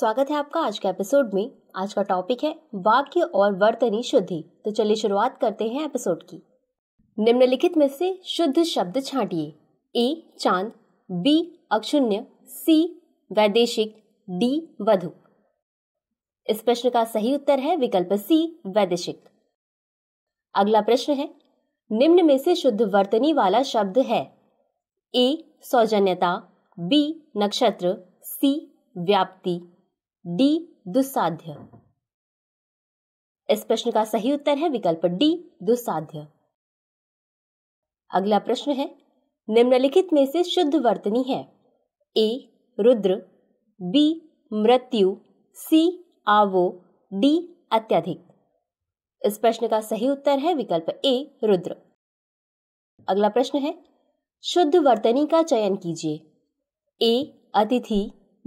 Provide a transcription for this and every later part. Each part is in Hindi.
स्वागत है आपका आज के एपिसोड में आज का टॉपिक है वाक्य और वर्तनी शुद्धि तो चलिए शुरुआत करते हैं एपिसोड की निम्नलिखित में से शुद्ध शब्द छांटिए ए चांद बी अक्षुण्य सी वैदेशिक डी वधु इस प्रश्न का सही उत्तर है विकल्प सी वैदेशिक अगला प्रश्न है निम्न में से शुद्ध वर्तनी वाला शब्द है ए सौजन्यता बी नक्षत्र सी व्याप्ति डी दुस्साध्य इस प्रश्न का सही उत्तर है विकल्प डी दुस्साध्य अगला प्रश्न है निम्नलिखित में से शुद्ध वर्तनी है ए रुद्र बी मृत्यु सी आवो डी अत्यधिक इस प्रश्न का सही उत्तर है विकल्प ए रुद्र अगला प्रश्न है शुद्ध वर्तनी का चयन कीजिए ए अतिथि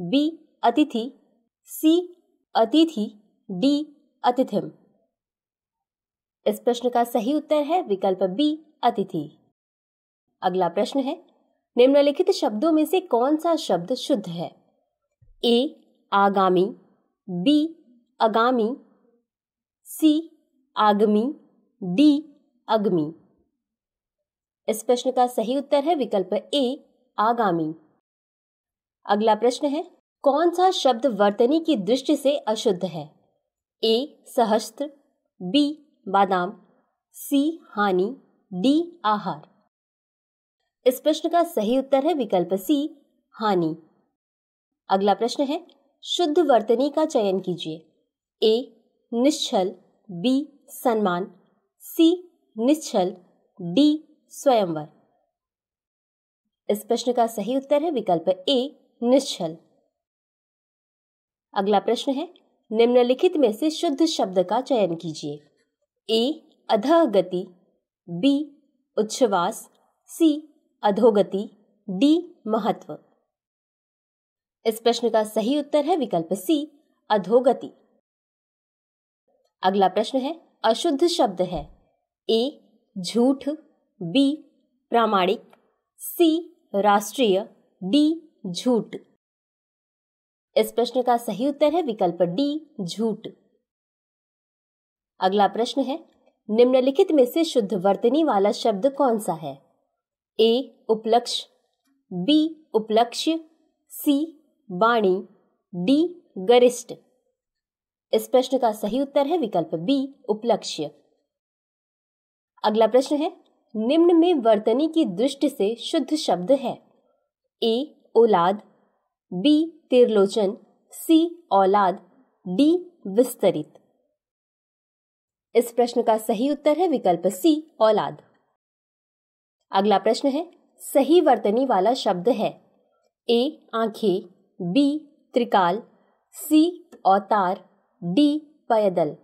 बी अतिथि सी अतिथि डी अतिथिम इस प्रश्न का सही उत्तर है विकल्प बी अतिथि अगला प्रश्न है निम्नलिखित शब्दों में से कौन सा शब्द शुद्ध है ए आगामी बी आगामी सी आगमी डी अगमी इस प्रश्न का सही उत्तर है विकल्प ए आगामी अगला प्रश्न है कौन सा शब्द वर्तनी की दृष्टि से अशुद्ध है ए सहस्त्र बी बादाम सी हानि डी आहार इस प्रश्न का सही उत्तर है विकल्प सी हानि अगला प्रश्न है शुद्ध वर्तनी का चयन कीजिए ए निश्चल बी सम्मान सी निश्चल डी स्वयंवर इस प्रश्न का सही उत्तर है विकल्प ए निश्चल अगला प्रश्न है निम्नलिखित में से शुद्ध शब्द का चयन कीजिए ए अध गति बी उच्छ्वास सी अधोगति डी महत्व इस प्रश्न का सही उत्तर है विकल्प सी अधोगति अगला प्रश्न है अशुद्ध शब्द है ए झूठ बी प्रामाणिक सी राष्ट्रीय डी झूठ इस प्रश्न का सही उत्तर है विकल्प डी झूठ अगला प्रश्न है निम्नलिखित में से शुद्ध वर्तनी वाला शब्द कौन सा है ए उपलक्ष बी उपलक्ष्य सी बाणी डी गरिष्ठ इस प्रश्न का सही उत्तर है विकल्प बी उपलक्ष्य अगला प्रश्न है निम्न में वर्तनी की दृष्टि से शुद्ध शब्द है ए औलाद बी तिरलोचन सी औलाद डी विस्तरित इस प्रश्न का सही उत्तर है विकल्प सी औलाद अगला प्रश्न है सही वर्तनी वाला शब्द है ए आंखें बी त्रिकाल सी औतार डी पैदल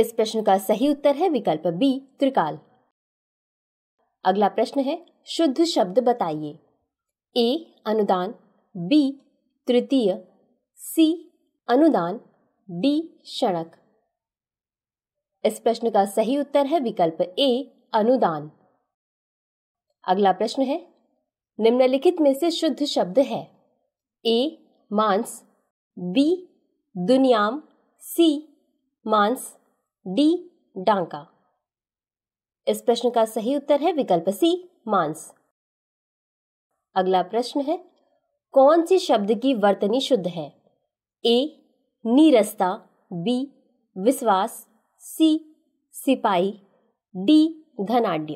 इस प्रश्न का सही उत्तर है विकल्प बी त्रिकाल अगला प्रश्न है शुद्ध शब्द बताइए ए अनुदान बी तृतीय सी अनुदान डी सड़क इस प्रश्न का सही उत्तर है विकल्प ए अनुदान अगला प्रश्न है निम्नलिखित में से शुद्ध शब्द है ए मांस बी दुनियाम सी मांस डी डांका इस प्रश्न का सही उत्तर है विकल्प सी मांस अगला प्रश्न है कौन से शब्द की वर्तनी शुद्ध है ए नीरसता बी विश्वास सी सिपाही डी धनाढ़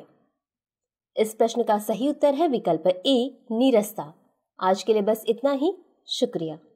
इस प्रश्न का सही उत्तर है विकल्प ए नीरसता आज के लिए बस इतना ही शुक्रिया